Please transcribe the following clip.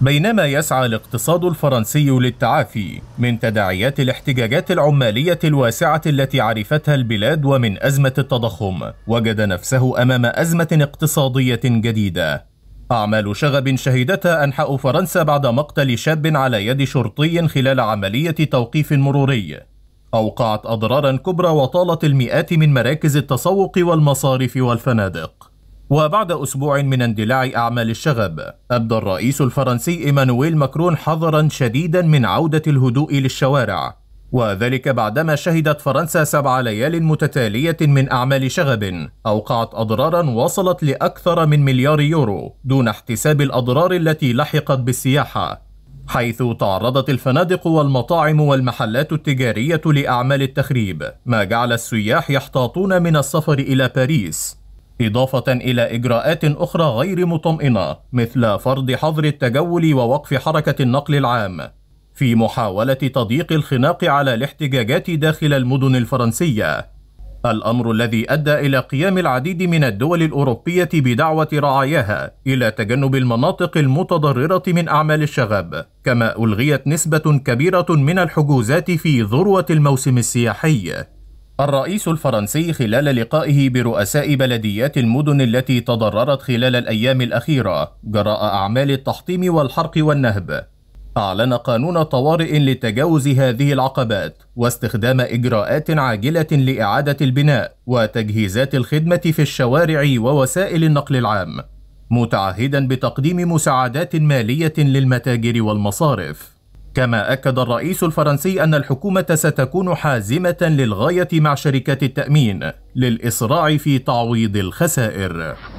بينما يسعى الاقتصاد الفرنسي للتعافي من تداعيات الاحتجاجات العمالية الواسعة التي عرفتها البلاد ومن أزمة التضخم وجد نفسه أمام أزمة اقتصادية جديدة أعمال شغب شهدتها أنحاء فرنسا بعد مقتل شاب على يد شرطي خلال عملية توقيف مروري أوقعت أضرارا كبرى وطالت المئات من مراكز التسوق والمصارف والفنادق وبعد أسبوع من اندلاع أعمال الشغب أبدى الرئيس الفرنسي إيمانويل ماكرون حذرا شديدا من عودة الهدوء للشوارع وذلك بعدما شهدت فرنسا سبع ليال متتالية من أعمال شغب أوقعت أضرارا وصلت لأكثر من مليار يورو دون احتساب الأضرار التي لحقت بالسياحة حيث تعرضت الفنادق والمطاعم والمحلات التجارية لأعمال التخريب ما جعل السياح يحتاطون من السفر إلى باريس إضافة إلى إجراءات أخرى غير مطمئنة مثل فرض حظر التجول ووقف حركة النقل العام في محاولة تضييق الخناق على الاحتجاجات داخل المدن الفرنسية الأمر الذي أدى إلى قيام العديد من الدول الأوروبية بدعوة رعاياها إلى تجنب المناطق المتضررة من أعمال الشغب كما ألغيت نسبة كبيرة من الحجوزات في ذروة الموسم السياحي الرئيس الفرنسي خلال لقائه برؤساء بلديات المدن التي تضررت خلال الأيام الأخيرة جراء أعمال التحطيم والحرق والنهب أعلن قانون طوارئ لتجاوز هذه العقبات واستخدام إجراءات عاجلة لإعادة البناء وتجهيزات الخدمة في الشوارع ووسائل النقل العام متعهدا بتقديم مساعدات مالية للمتاجر والمصارف كما أكد الرئيس الفرنسي أن الحكومة ستكون حازمة للغاية مع شركات التأمين للإسراع في تعويض الخسائر